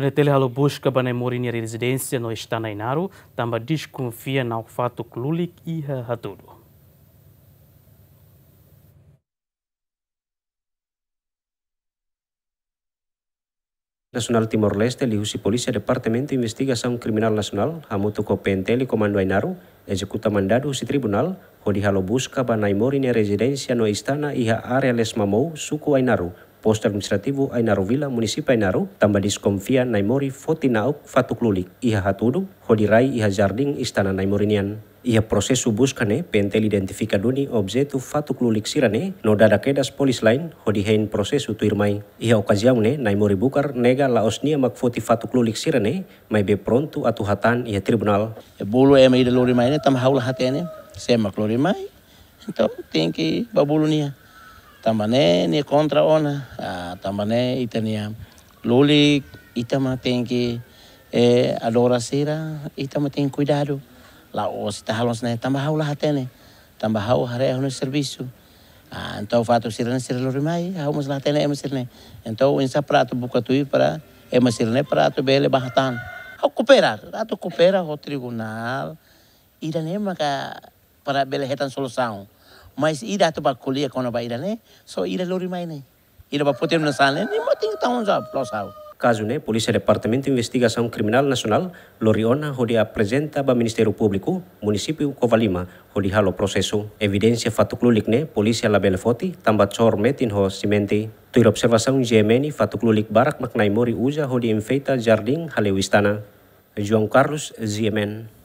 Penetele Halobushka banaimurini a residência no Inaru tamba desconfia na fato clulic iha hatudo. Nasional Timor-Leste, liusi polícia departamento investigação criminal nasional hamutuko penteli comando inaru, executa mandado si tribunal, hodi halo busca banaimori ne residência no istana iha área les suku Ainaru, posto administrativo Ainaro Vila, municipio naru, tamba diskonfia Naimori, foti naok, fatuklulik, iha hatudu, hodirai, iha jarding, istana Naimorinian. Iha proses subuskane pentel identifikaduni objetu fatuklulik sirane, no dadakedas polis lain, hain proses utuirmai. Iha okasiaune Naimori bukar nega laosnia mak foti fatuklulik sirane, mai be prontu atu hatan iha tribunal. Bulu ema ida lori ne tam haula hatene, semak lori mai, tau tingki babulunia. tambane ni contra ona a e itania luli itama tem que é adora itama tem cuidado lá os talos né tambahau lá tene tambahau hare no serviço ah, então o fato sira ne sira lori mai haumos lá tene emas sirne então insa prato bukatui para emas sirne prato bele bahatan ao cooperar rato coopera o tribunal irane maka para bele retan solução Mas ida tu ba kulia kono ba ida ne, so ida lori mai ne. Ida ba potem na sale, ni mo ting tawon sa plosau. Caso ne, Polícia Departamento de Investigação Criminal Nacional Loriona hodi apresenta ba Ministério Público, município Covalima, hodi halo processo. Evidência fatuklulik ne, Polícia labele foti, tamba chor metin ho simenti. Tuir observação gemeni fatuklulik barak maknai mori uja hodi enfeita jardim halewistana. João Carlos Ziemen.